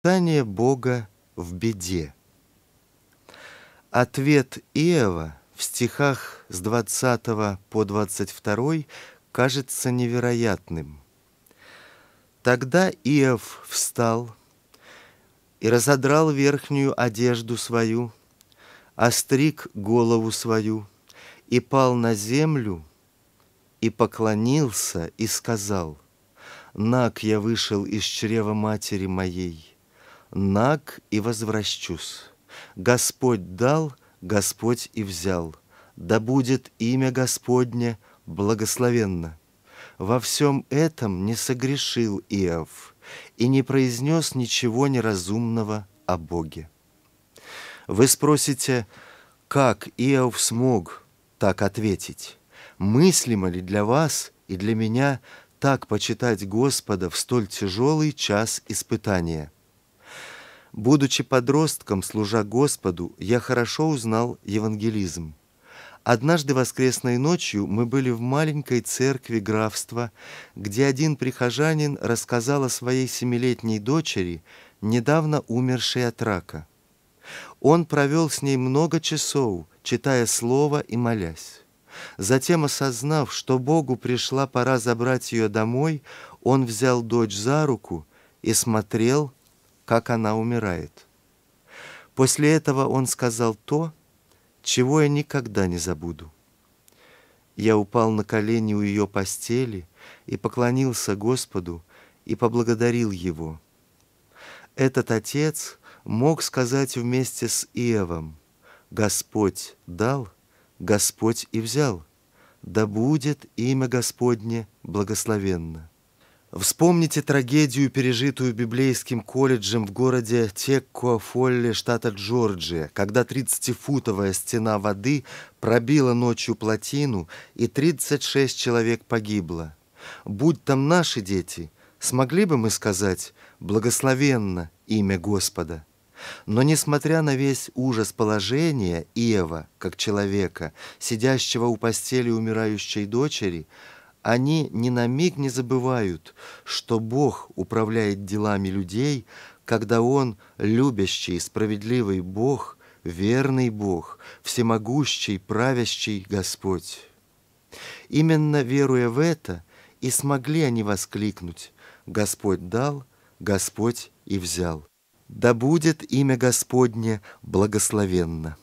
Испытание Бога в беде. Ответ Иова в стихах с 20 по 22 кажется невероятным. Тогда Иов встал и разодрал верхнюю одежду свою, остриг голову свою и пал на землю, и поклонился и сказал, «Нак я вышел из чрева матери моей» наг и возвращусь. Господь дал, Господь и взял. Да будет имя Господне благословенно. Во всем этом не согрешил Иов и не произнес ничего неразумного о Боге. Вы спросите, как Иов смог так ответить? Мыслимо ли для вас и для меня так почитать Господа в столь тяжелый час испытания – Будучи подростком, служа Господу, я хорошо узнал евангелизм. Однажды воскресной ночью мы были в маленькой церкви графства, где один прихожанин рассказал о своей семилетней дочери, недавно умершей от рака. Он провел с ней много часов, читая слово и молясь. Затем, осознав, что Богу пришла пора забрать ее домой, он взял дочь за руку и смотрел – как она умирает. После этого он сказал то, чего я никогда не забуду. Я упал на колени у ее постели и поклонился Господу и поблагодарил Его. Этот отец мог сказать вместе с Иовом, «Господь дал, Господь и взял, да будет имя Господне благословенно». Вспомните трагедию, пережитую библейским колледжем в городе Теккофолле, штата Джорджия, когда 30-футовая стена воды пробила ночью плотину, и 36 человек погибло. Будь там наши дети, смогли бы мы сказать «благословенно имя Господа». Но несмотря на весь ужас положения Иова, как человека, сидящего у постели умирающей дочери, они ни на миг не забывают, что Бог управляет делами людей, когда Он, любящий справедливый Бог, верный Бог, всемогущий, правящий Господь. Именно веруя в это, и смогли они воскликнуть «Господь дал, Господь и взял». Да будет имя Господне благословенно.